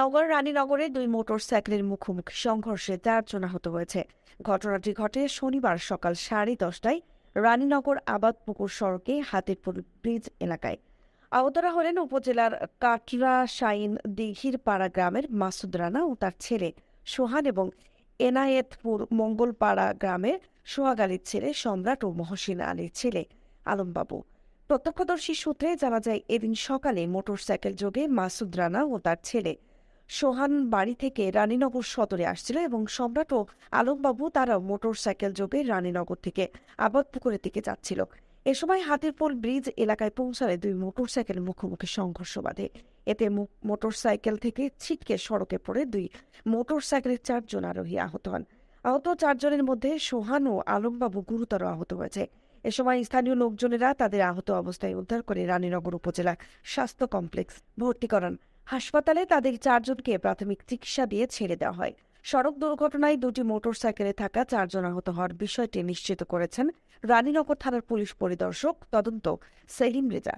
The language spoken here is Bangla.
নগর রানীনগরে দুই মোটরসাইকেলের মুখোমুখি সংঘর্ষে চারজন আহত হয়েছে ঘটনাটি ঘটে শনিবার সকাল সাড়ে দশটায় রানীনগর আবাদপুকুর সড়কে হাতিরপুর ব্রিজ এলাকায় আহতরা হলেন উপজেলার কাটরা শাইন দিঘির পাড়া গ্রামের মাসুদ রানা ও তার ছেলে সোহান এবং এনায়েতপুর মঙ্গলপাড়া গ্রামের সোহাগ আলীর ছেলে সম্রাট ও মহসিন আলীর ছেলে আলমবাবু প্রত্যক্ষদর্শী সূত্রে জানা যায় এদিন সকালে মোটরসাইকেল যোগে মাসুদ রানা ও তার ছেলে সোহান বাড়ি থেকে রানীনগর সদরে আসছিল এবং সম্রাট ও আলমবাবু তারা মোটর সাইকেল জোপে রানীনগর থেকে আবাদ পুকুরের দিকে যাচ্ছিল এ সময় হাতিরপুল ব্রিজ এলাকায় পৌঁছালে দুই মোটরসাইকেল মুখোমুখি সংঘর্ষ বাঁধে এতে মোটরসাইকেল থেকে ছিটকে সড়কে পড়ে দুই মোটরসাইকেলের চারজন আরোহী আহত হন আহত চারজনের মধ্যে সোহান ও আলমবাবু গুরুতর আহত হয়েছে এ সময় স্থানীয় লোকজনেরা তাদের আহত অবস্থায় উদ্ধার করে রানীনগর উপজেলা স্বাস্থ্য কমপ্লেক্স ভর্তি করান হাসপাতালে তাদের চারজনকে প্রাথমিক চিকিৎসা দিয়ে ছেড়ে দেওয়া হয় সড়ক দুর্ঘটনায় দুটি মোটরসাইকেলে থাকা চারজন আহত হওয়ার বিষয়টি নিশ্চিত করেছেন রানীনগর থানার পুলিশ পরিদর্শক তদন্ত সেলিম রেজা